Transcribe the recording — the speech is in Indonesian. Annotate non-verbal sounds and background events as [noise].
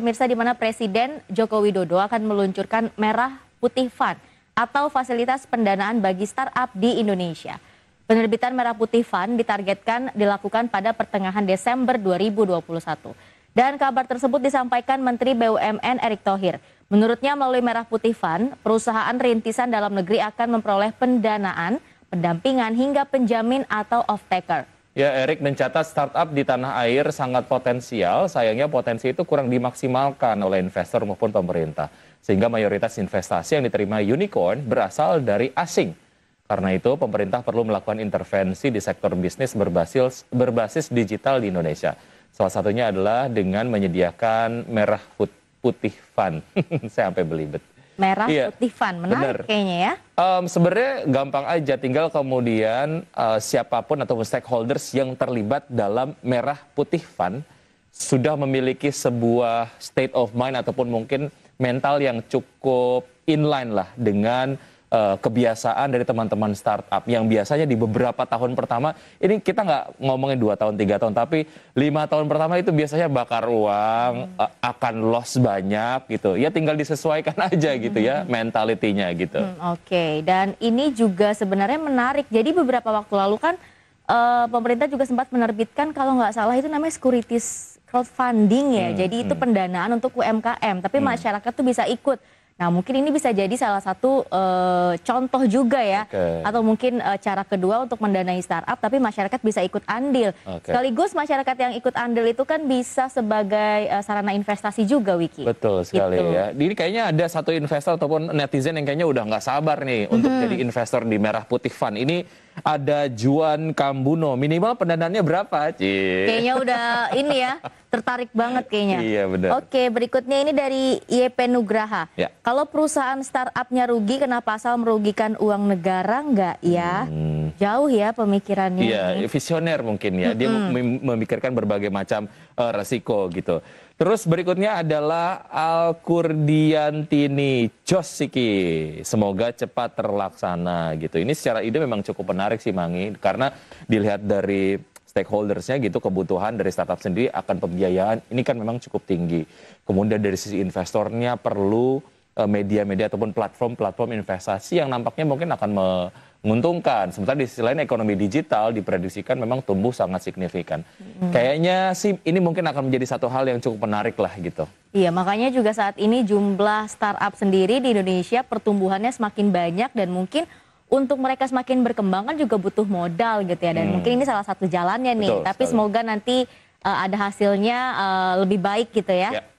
Pemirsa di mana Presiden Joko Widodo akan meluncurkan Merah Putih Fund atau fasilitas pendanaan bagi startup di Indonesia. Penerbitan Merah Putih Fund ditargetkan dilakukan pada pertengahan Desember 2021. Dan kabar tersebut disampaikan Menteri BUMN Erick Thohir. Menurutnya melalui Merah Putih Fund, perusahaan rintisan dalam negeri akan memperoleh pendanaan, pendampingan hingga penjamin atau off-taker. Ya, Erik mencatat startup di tanah air sangat potensial. Sayangnya potensi itu kurang dimaksimalkan oleh investor maupun pemerintah. Sehingga mayoritas investasi yang diterima unicorn berasal dari asing. Karena itu, pemerintah perlu melakukan intervensi di sektor bisnis berbasis, berbasis digital di Indonesia. Salah satunya adalah dengan menyediakan merah putih fund. [laughs] Saya sampai belibet. Merah iya, putih fund, menarik bener. kayaknya ya. Um, Sebenarnya gampang aja, tinggal kemudian uh, siapapun atau stakeholders yang terlibat dalam merah putih fund sudah memiliki sebuah state of mind ataupun mungkin mental yang cukup inline lah dengan uh, kebiasaan dari teman-teman startup yang biasanya di beberapa tahun pertama ini kita nggak ngomongin dua tahun tiga tahun tapi lima tahun pertama itu biasanya bakar uang hmm. uh, akan loss banyak gitu ya tinggal disesuaikan [laughs] aja gitu ya hmm. mentalitinya gitu hmm, oke okay. dan ini juga sebenarnya menarik jadi beberapa waktu lalu kan uh, pemerintah juga sempat menerbitkan kalau nggak salah itu namanya securities crowdfunding ya. Hmm, Jadi itu hmm. pendanaan untuk UMKM, tapi hmm. masyarakat tuh bisa ikut. Nah, mungkin ini bisa jadi salah satu uh, contoh juga ya, okay. atau mungkin uh, cara kedua untuk mendanai startup, tapi masyarakat bisa ikut andil. Okay. Sekaligus masyarakat yang ikut andil itu kan bisa sebagai uh, sarana investasi juga, Wiki. Betul sekali gitu. ya. jadi kayaknya ada satu investor ataupun netizen yang kayaknya udah nggak sabar nih hmm. untuk jadi investor di Merah Putih Fund. Ini ada Juan Kambuno. Minimal pendanaannya berapa, Ci? Kayaknya udah ini ya, tertarik banget kayaknya. Iya, benar. Oke, berikutnya ini dari YP Nugraha. Ya. Kalau perusahaan startupnya rugi, kenapa asal merugikan uang negara enggak ya? Hmm. Jauh ya pemikirannya. Iya, iya. visioner mungkin ya. Hmm. Dia memikirkan berbagai macam uh, resiko gitu. Terus berikutnya adalah Al Kurdiantini Josiki. Semoga cepat terlaksana gitu. Ini secara ide memang cukup menarik sih Mangi karena dilihat dari stakeholdersnya gitu kebutuhan dari startup sendiri akan pembiayaan ini kan memang cukup tinggi. Kemudian dari sisi investornya perlu Eh, media-media ataupun platform-platform investasi yang nampaknya mungkin akan menguntungkan. Sementara di sisi lain ekonomi digital diprediksikan memang tumbuh sangat signifikan. Hmm. Kayaknya sih ini mungkin akan menjadi satu hal yang cukup menarik lah gitu. Iya, makanya juga saat ini jumlah startup sendiri di Indonesia pertumbuhannya semakin banyak dan mungkin untuk mereka semakin berkembang kan juga butuh modal gitu ya dan hmm. mungkin ini salah satu jalannya nih. Betul, Tapi sekali. semoga nanti uh, ada hasilnya uh, lebih baik gitu ya. ya.